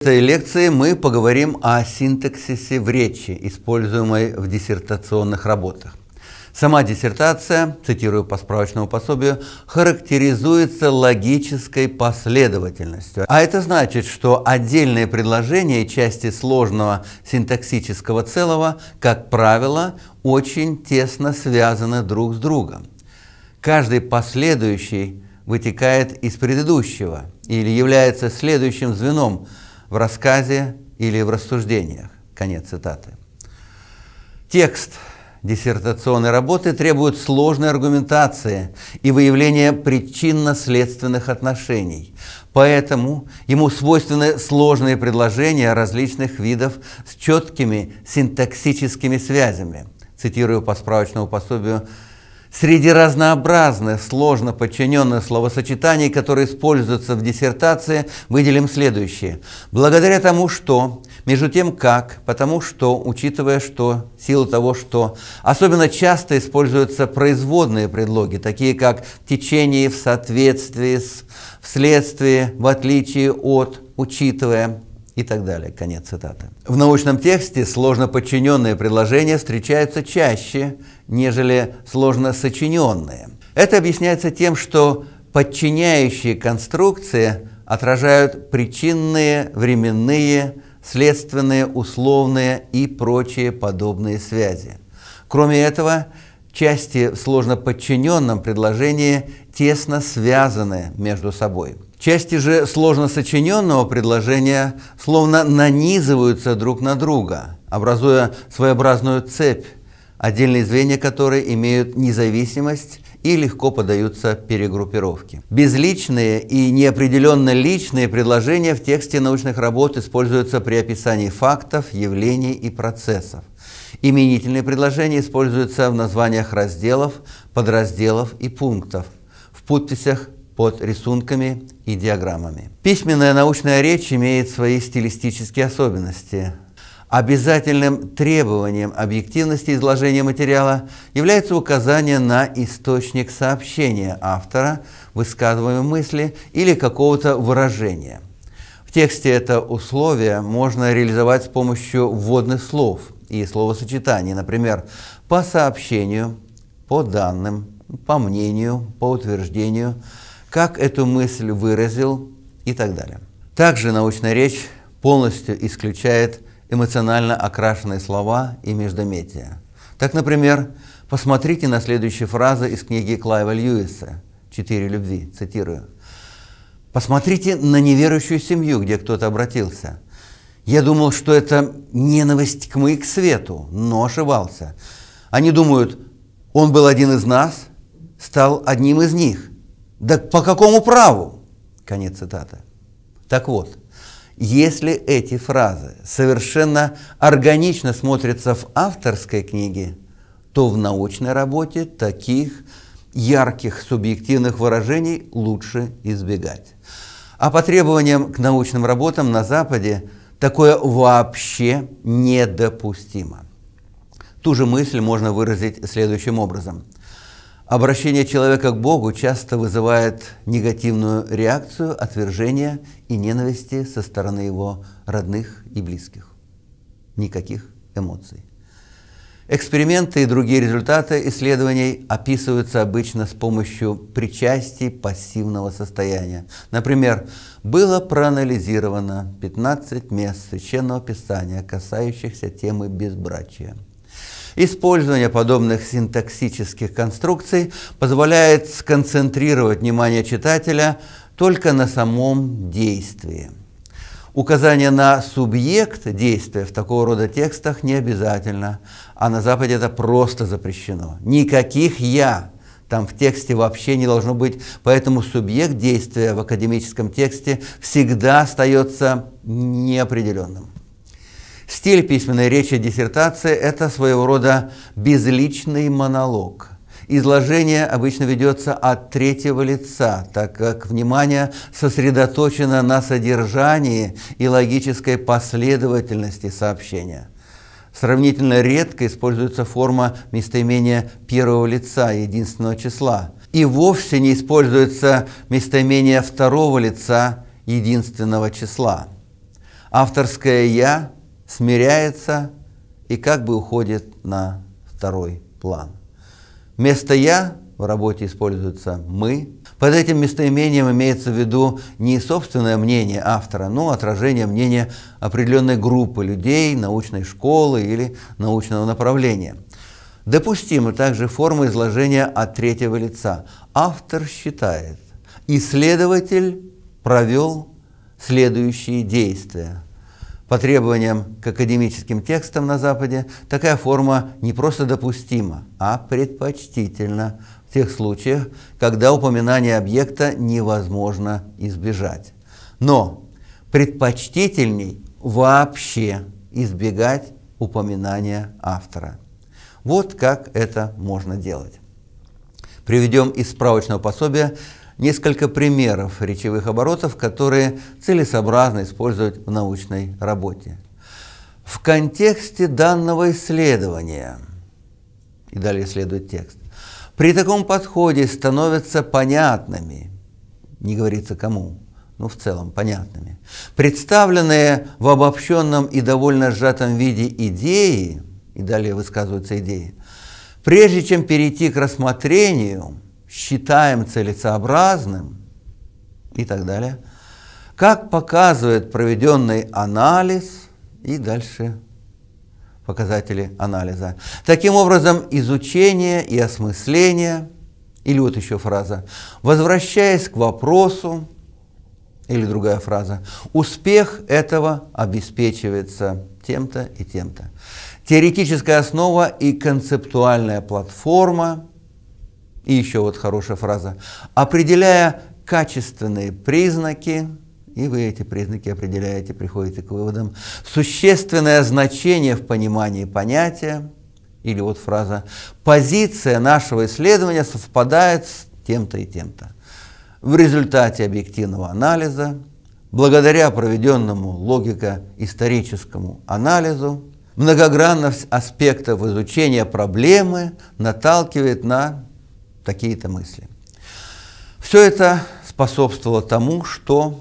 В этой лекции мы поговорим о синтаксисе в речи, используемой в диссертационных работах. Сама диссертация, цитирую по справочному пособию, характеризуется логической последовательностью. А это значит, что отдельные предложения и части сложного синтаксического целого, как правило, очень тесно связаны друг с другом. Каждый последующий вытекает из предыдущего или является следующим звеном – в рассказе или в рассуждениях. Конец цитаты. Текст диссертационной работы требует сложной аргументации и выявления причинно-следственных отношений. Поэтому ему свойственны сложные предложения различных видов с четкими синтаксическими связями. Цитирую по справочному пособию Среди разнообразных, сложно подчиненных словосочетаний, которые используются в диссертации, выделим следующие. Благодаря тому, что, между тем как, потому что, учитывая что, силу того что. Особенно часто используются производные предлоги, такие как в течение, в соответствии с, вследствие, в отличие от, учитывая и так далее. Конец цитаты. В научном тексте сложно подчиненные предложения встречаются чаще, нежели сложно сочиненные. Это объясняется тем, что подчиняющие конструкции отражают причинные, временные, следственные, условные и прочие подобные связи. Кроме этого, части в сложно подчиненном предложении тесно связаны между собой – Части же сложно сочиненного предложения словно нанизываются друг на друга, образуя своеобразную цепь, отдельные звенья которой имеют независимость и легко поддаются перегруппировке. Безличные и неопределенно личные предложения в тексте научных работ используются при описании фактов, явлений и процессов. Именительные предложения используются в названиях разделов, подразделов и пунктов, в подписях под рисунками и диаграммами. Письменная научная речь имеет свои стилистические особенности. Обязательным требованием объективности изложения материала является указание на источник сообщения автора, высказываемой мысли или какого-то выражения. В тексте это условие можно реализовать с помощью вводных слов и словосочетаний, например, «по сообщению», «по данным», «по мнению», «по утверждению», как эту мысль выразил и так далее. Также научная речь полностью исключает эмоционально окрашенные слова и междометия. Так, например, посмотрите на следующие фразы из книги Клайва Льюиса «Четыре любви», цитирую. «Посмотрите на неверующую семью, где кто-то обратился. Я думал, что это ненависть тьмы к свету, но ошибался. Они думают, он был один из нас, стал одним из них. Да по какому праву? Конец цитаты. Так вот, если эти фразы совершенно органично смотрятся в авторской книге, то в научной работе таких ярких субъективных выражений лучше избегать. А по требованиям к научным работам на Западе такое вообще недопустимо. Ту же мысль можно выразить следующим образом – Обращение человека к Богу часто вызывает негативную реакцию, отвержение и ненависти со стороны его родных и близких. Никаких эмоций. Эксперименты и другие результаты исследований описываются обычно с помощью причастий пассивного состояния. Например, было проанализировано 15 мест священного писания, касающихся темы безбрачия – Использование подобных синтаксических конструкций позволяет сконцентрировать внимание читателя только на самом действии. Указание на субъект действия в такого рода текстах не обязательно, а на Западе это просто запрещено. Никаких «я» там в тексте вообще не должно быть, поэтому субъект действия в академическом тексте всегда остается неопределенным. Стиль письменной речи диссертации – это своего рода безличный монолог. Изложение обычно ведется от третьего лица, так как внимание сосредоточено на содержании и логической последовательности сообщения. Сравнительно редко используется форма местоимения первого лица, единственного числа. И вовсе не используется местоимение второго лица, единственного числа. Авторское «я» смиряется и как бы уходит на второй план. Вместо «я» в работе используется «мы». Под этим местоимением имеется в виду не собственное мнение автора, но отражение мнения определенной группы людей, научной школы или научного направления. Допустимы также формы изложения от третьего лица. Автор считает, исследователь провел следующие действия – по требованиям к академическим текстам на Западе такая форма не просто допустима, а предпочтительна в тех случаях, когда упоминание объекта невозможно избежать. Но предпочтительней вообще избегать упоминания автора. Вот как это можно делать. Приведем из справочного пособия несколько примеров речевых оборотов, которые целесообразно использовать в научной работе. В контексте данного исследования, и далее следует текст, при таком подходе становятся понятными, не говорится кому, ну, в целом понятными. Представленные в обобщенном и довольно сжатом виде идеи, и далее высказываются идеи, прежде чем перейти к рассмотрению – считаем целесообразным и так далее, как показывает проведенный анализ и дальше показатели анализа. Таким образом, изучение и осмысление, или вот еще фраза, возвращаясь к вопросу, или другая фраза, успех этого обеспечивается тем-то и тем-то. Теоретическая основа и концептуальная платформа – и еще вот хорошая фраза. Определяя качественные признаки, и вы эти признаки определяете, приходите к выводам, существенное значение в понимании понятия, или вот фраза «позиция нашего исследования совпадает с тем-то и тем-то». В результате объективного анализа, благодаря проведенному логико-историческому анализу, многогранность аспектов изучения проблемы наталкивает на такие-то мысли. Все это способствовало тому, что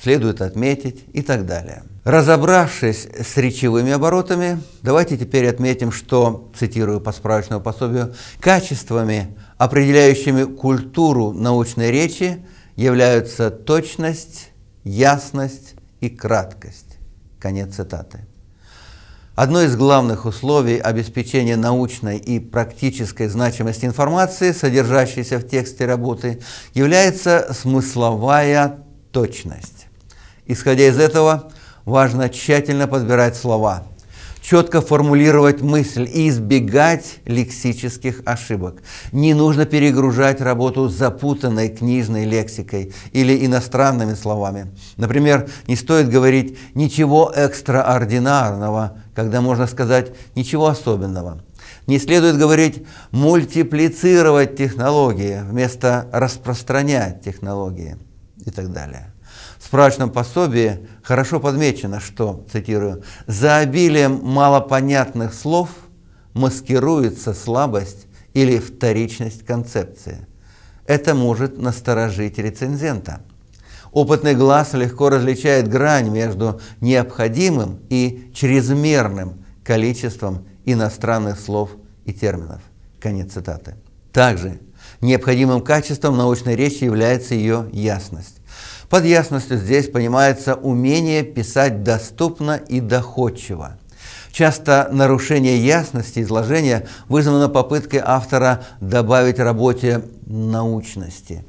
следует отметить и так далее. Разобравшись с речевыми оборотами, давайте теперь отметим, что, цитирую по справочному пособию, качествами, определяющими культуру научной речи, являются точность, ясность и краткость. Конец цитаты. Одно из главных условий обеспечения научной и практической значимости информации, содержащейся в тексте работы, является смысловая точность. Исходя из этого, важно тщательно подбирать слова – четко формулировать мысль и избегать лексических ошибок. Не нужно перегружать работу запутанной книжной лексикой или иностранными словами. Например, не стоит говорить «ничего экстраординарного», когда можно сказать «ничего особенного». Не следует говорить «мультиплицировать технологии» вместо «распространять технологии» и так далее. В справочном пособии хорошо подмечено, что, цитирую, «за обилием малопонятных слов маскируется слабость или вторичность концепции. Это может насторожить рецензента. Опытный глаз легко различает грань между необходимым и чрезмерным количеством иностранных слов и терминов. Конец цитаты. Также необходимым качеством научной речи является ее ясность. Под ясностью здесь понимается умение писать доступно и доходчиво. Часто нарушение ясности изложения вызвано попыткой автора добавить работе научности.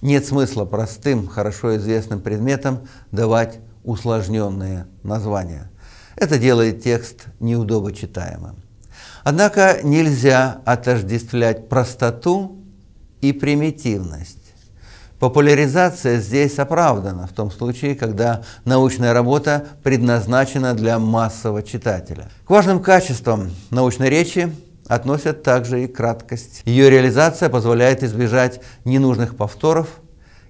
Нет смысла простым, хорошо известным предметам давать усложненные названия. Это делает текст неудобочитаемым. Однако нельзя отождествлять простоту и примитивность. Популяризация здесь оправдана в том случае, когда научная работа предназначена для массового читателя. К важным качествам научной речи относят также и краткость. Ее реализация позволяет избежать ненужных повторов,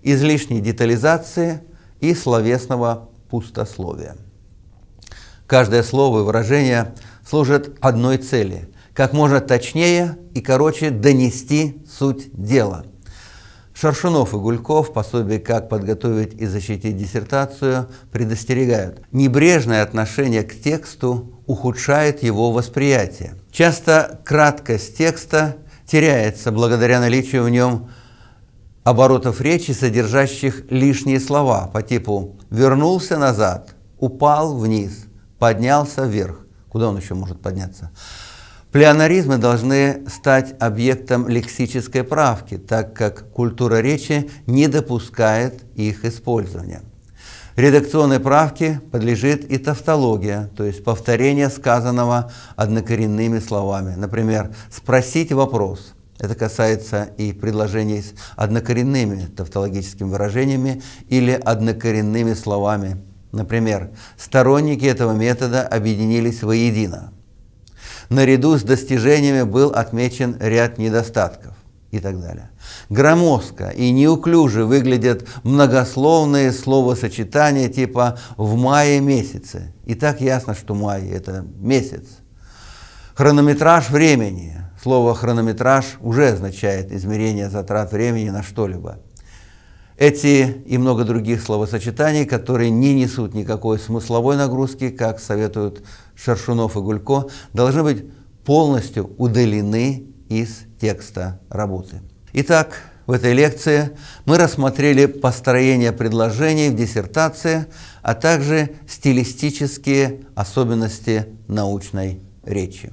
излишней детализации и словесного пустословия. Каждое слово и выражение служит одной цели – как можно точнее и короче донести суть дела – Шаршунов и Гульков пособие «Как подготовить и защитить диссертацию» предостерегают. Небрежное отношение к тексту ухудшает его восприятие. Часто краткость текста теряется благодаря наличию в нем оборотов речи, содержащих лишние слова по типу «вернулся назад», «упал вниз», «поднялся вверх». Куда он еще может подняться? Плеонаризмы должны стать объектом лексической правки, так как культура речи не допускает их использования. Редакционной правке подлежит и тавтология, то есть повторение сказанного однокоренными словами. Например, «спросить вопрос». Это касается и предложений с однокоренными тавтологическими выражениями или однокоренными словами. Например, сторонники этого метода объединились воедино – Наряду с достижениями был отмечен ряд недостатков и так далее. Громоздко и неуклюже выглядят многословные словосочетания типа «в мае месяце». И так ясно, что май – это месяц. Хронометраж времени. Слово «хронометраж» уже означает измерение затрат времени на что-либо – эти и много других словосочетаний, которые не несут никакой смысловой нагрузки, как советуют Шершунов и Гулько, должны быть полностью удалены из текста работы. Итак, в этой лекции мы рассмотрели построение предложений в диссертации, а также стилистические особенности научной речи.